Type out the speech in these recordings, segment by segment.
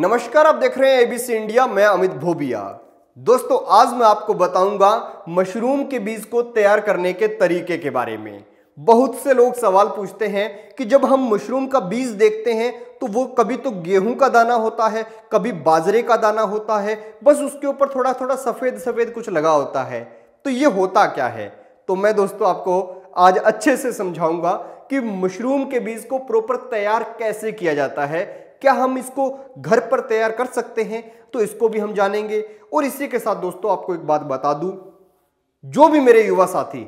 नमस्कार आप देख रहे हैं एबीसी इंडिया मैं अमित भोबिया दोस्तों आज मैं आपको बताऊंगा मशरूम के बीज को तैयार करने के तरीके के बारे में बहुत से लोग सवाल पूछते हैं कि जब हम मशरूम का बीज देखते हैं तो वो कभी तो गेहूं का दाना होता है कभी बाजरे का दाना होता है बस उसके ऊपर थोड़ा थोड़ा सफ़ेद सफ़ेद कुछ लगा होता है तो ये होता क्या है तो मैं दोस्तों आपको आज अच्छे से समझाऊंगा कि मशरूम के बीज को प्रॉपर तैयार कैसे किया जाता है क्या हम इसको घर पर तैयार कर सकते हैं तो इसको भी हम जानेंगे और इसी के साथ दोस्तों आपको एक बात बता दूं जो भी मेरे युवा साथी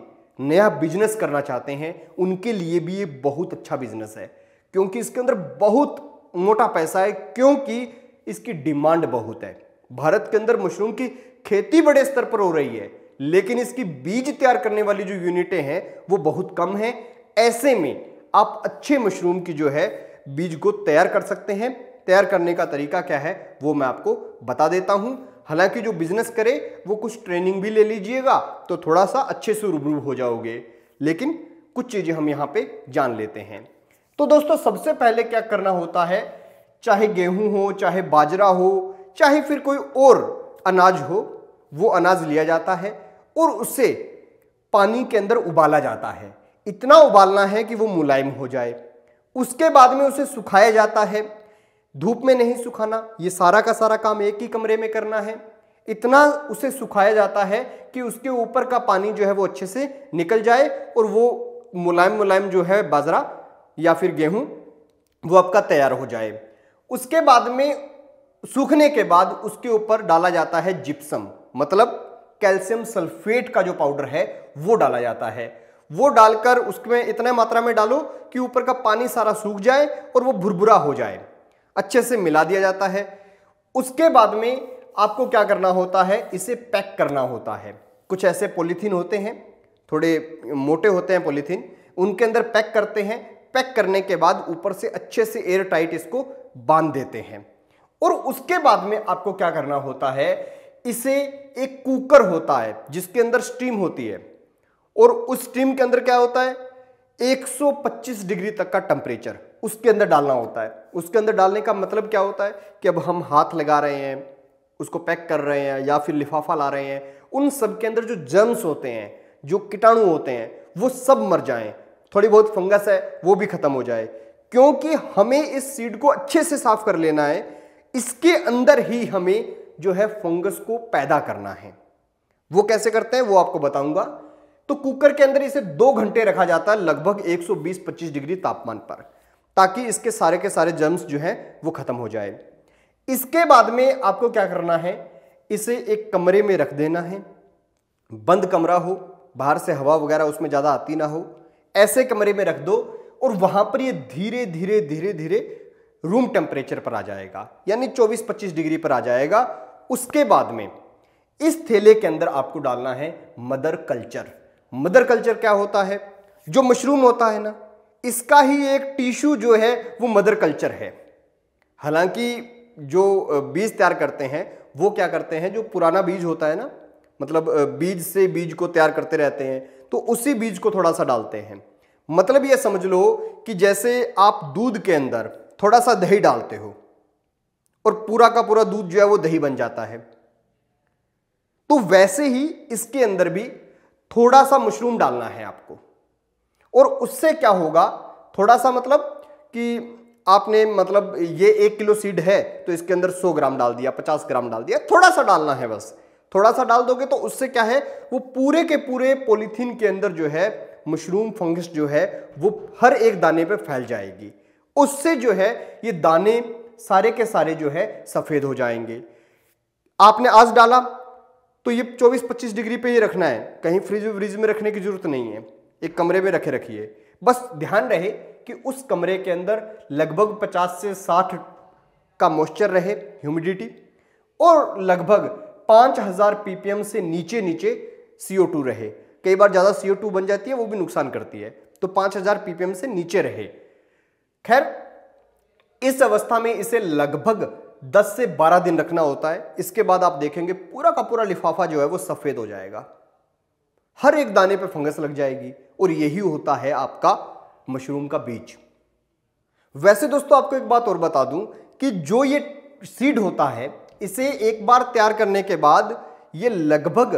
नया बिजनेस करना चाहते हैं उनके लिए भी ये बहुत अच्छा बिजनेस है क्योंकि इसके अंदर बहुत मोटा पैसा है क्योंकि इसकी डिमांड बहुत है भारत के अंदर मशरूम की खेती बड़े स्तर पर हो रही है लेकिन इसकी बीज तैयार करने वाली जो यूनिटें हैं वो बहुत कम हैं ऐसे में आप अच्छे मशरूम की जो है बीज को तैयार कर सकते हैं तैयार करने का तरीका क्या है वो मैं आपको बता देता हूं हालांकि जो बिजनेस करे वो कुछ ट्रेनिंग भी ले लीजिएगा तो थोड़ा सा अच्छे से रूबरू हो जाओगे लेकिन कुछ चीज़ें हम यहाँ पे जान लेते हैं तो दोस्तों सबसे पहले क्या करना होता है चाहे गेहूं हो चाहे बाजरा हो चाहे फिर कोई और अनाज हो वो अनाज लिया जाता है और उसे पानी के अंदर उबाला जाता है इतना उबालना है कि वो मुलायम हो जाए उसके बाद में उसे सुखाया जाता है धूप में नहीं सुखाना ये सारा का सारा काम एक ही कमरे में करना है इतना उसे सुखाया जाता है कि उसके ऊपर का पानी जो है वो अच्छे से निकल जाए और वो मुलायम मुलायम जो है बाजरा या फिर गेहूं वो आपका तैयार हो जाए उसके बाद में सूखने के बाद उसके ऊपर डाला जाता है जिप्सम मतलब कैल्शियम सल्फेट का जो पाउडर है वो डाला जाता है वो डालकर उसमें इतने मात्रा में डालो कि ऊपर का पानी सारा सूख जाए और वो भुरभुरा हो जाए अच्छे से मिला दिया जाता है उसके बाद में आपको क्या करना होता है इसे पैक करना होता है कुछ ऐसे पॉलीथीन होते हैं थोड़े मोटे होते हैं पॉलीथीन उनके अंदर पैक करते हैं पैक करने के बाद ऊपर से अच्छे से एयर टाइट इसको बांध देते हैं और उसके बाद में आपको क्या करना होता है इसे एक कुकर होता है जिसके अंदर स्टीम होती है और उस टीम के अंदर क्या होता है 125 डिग्री तक का टेम्परेचर उसके अंदर डालना होता है उसके अंदर डालने का मतलब क्या होता है कि अब हम हाथ लगा रहे हैं उसको पैक कर रहे हैं या फिर लिफाफा ला रहे हैं उन सब के अंदर जो जर्म्स होते हैं जो कीटाणु होते हैं वो सब मर जाएं थोड़ी बहुत फंगस है वो भी खत्म हो जाए क्योंकि हमें इस सीड को अच्छे से साफ कर लेना है इसके अंदर ही हमें जो है फंगस को पैदा करना है वो कैसे करते हैं वो आपको बताऊंगा तो कुकर के अंदर इसे दो घंटे रखा जाता है लगभग 120-25 डिग्री तापमान पर ताकि इसके सारे के सारे जर्म्स जो हैं वो खत्म हो जाए इसके बाद में आपको क्या करना है इसे एक कमरे में रख देना है बंद कमरा हो बाहर से हवा वगैरह उसमें ज़्यादा आती ना हो ऐसे कमरे में रख दो और वहां पर ये धीरे धीरे धीरे धीरे रूम टेम्परेचर पर आ जाएगा यानी 24-25 डिग्री पर आ जाएगा उसके बाद में इस थैले के अंदर आपको डालना है मदर कल्चर मदर कल्चर क्या होता है जो मशरूम होता है ना इसका ही एक टिश्यू जो है वो मदर कल्चर है हालांकि जो बीज तैयार करते हैं वो क्या करते हैं जो पुराना बीज होता है ना मतलब बीज से बीज को तैयार करते रहते हैं तो उसी बीज को थोड़ा सा डालते हैं मतलब ये समझ लो कि जैसे आप दूध के अंदर थोड़ा सा दही डालते हो और पूरा का पूरा दूध जो है वो दही बन जाता है तो वैसे ही इसके अंदर भी थोड़ा सा मशरूम डालना है आपको और उससे क्या होगा थोड़ा सा मतलब कि आपने मतलब ये एक किलो सीड है तो इसके अंदर 100 ग्राम डाल दिया 50 ग्राम डाल दिया थोड़ा सा डालना है बस थोड़ा सा डाल दोगे तो उससे क्या है वो पूरे के पूरे पॉलीथीन के अंदर जो है मशरूम फंगस जो है वो हर एक दाने पे फैल जाएगी उससे जो है ये दाने सारे के सारे जो है सफ़ेद हो जाएंगे आपने आज डाला तो ये 24-25 डिग्री पे ही रखना है कहीं फ्रिज व्रिज में रखने की जरूरत नहीं है एक कमरे में रखे रखिए बस ध्यान रहे कि उस कमरे के अंदर लगभग 50 से 60 का मॉइस्चर रहे ह्यूमिडिटी और लगभग 5000 पीपीएम से नीचे नीचे CO2 रहे कई बार ज़्यादा CO2 बन जाती है वो भी नुकसान करती है तो 5000 पीपीएम से नीचे रहे खैर इस अवस्था में इसे लगभग दस से बारह दिन रखना होता है इसके बाद आप देखेंगे पूरा का पूरा लिफाफा जो है वो सफ़ेद हो जाएगा हर एक दाने पर फंगस लग जाएगी और यही होता है आपका मशरूम का बीज वैसे दोस्तों आपको एक बात और बता दूं कि जो ये सीड होता है इसे एक बार तैयार करने के बाद ये लगभग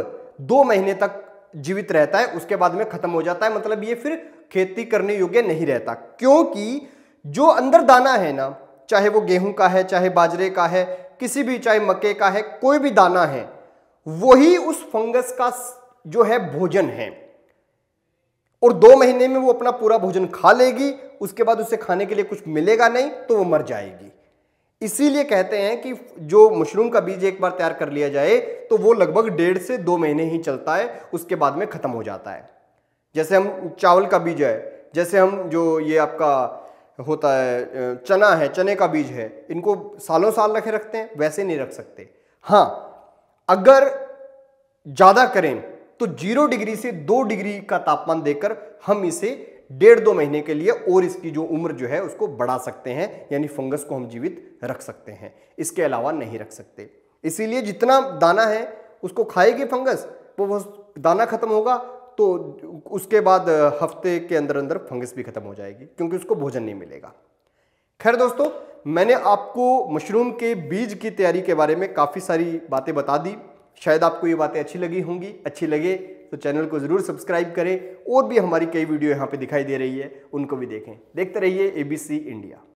दो महीने तक जीवित रहता है उसके बाद में खत्म हो जाता है मतलब ये फिर खेती करने योग्य नहीं रहता क्योंकि जो अंदर दाना है ना चाहे वो गेहूं का है चाहे बाजरे का है किसी भी चाहे मक्के का है कोई भी दाना है वही उस फंगस का जो है भोजन है और दो महीने में वो अपना पूरा भोजन खा लेगी उसके बाद उसे खाने के लिए कुछ मिलेगा नहीं तो वो मर जाएगी इसीलिए कहते हैं कि जो मशरूम का बीज एक बार तैयार कर लिया जाए तो वो लगभग डेढ़ से दो महीने ही चलता है उसके बाद में ख़त्म हो जाता है जैसे हम चावल का बीज है जैसे हम जो ये आपका होता है चना है चने का बीज है इनको सालों साल रखे रखते हैं वैसे नहीं रख सकते हाँ अगर ज़्यादा करें तो जीरो डिग्री से दो डिग्री का तापमान देकर हम इसे डेढ़ दो महीने के लिए और इसकी जो उम्र जो है उसको बढ़ा सकते हैं यानी फंगस को हम जीवित रख सकते हैं इसके अलावा नहीं रख सकते इसीलिए जितना दाना है उसको खाएगी फंगस वो दाना खत्म होगा तो उसके बाद हफ्ते के अंदर अंदर फंगस भी खत्म हो जाएगी क्योंकि उसको भोजन नहीं मिलेगा खैर दोस्तों मैंने आपको मशरूम के बीज की तैयारी के बारे में काफ़ी सारी बातें बता दी शायद आपको ये बातें अच्छी लगी होंगी अच्छी लगे तो चैनल को ज़रूर सब्सक्राइब करें और भी हमारी कई वीडियो यहाँ पे दिखाई दे रही है उनको भी देखें देखते रहिए एबीसी इंडिया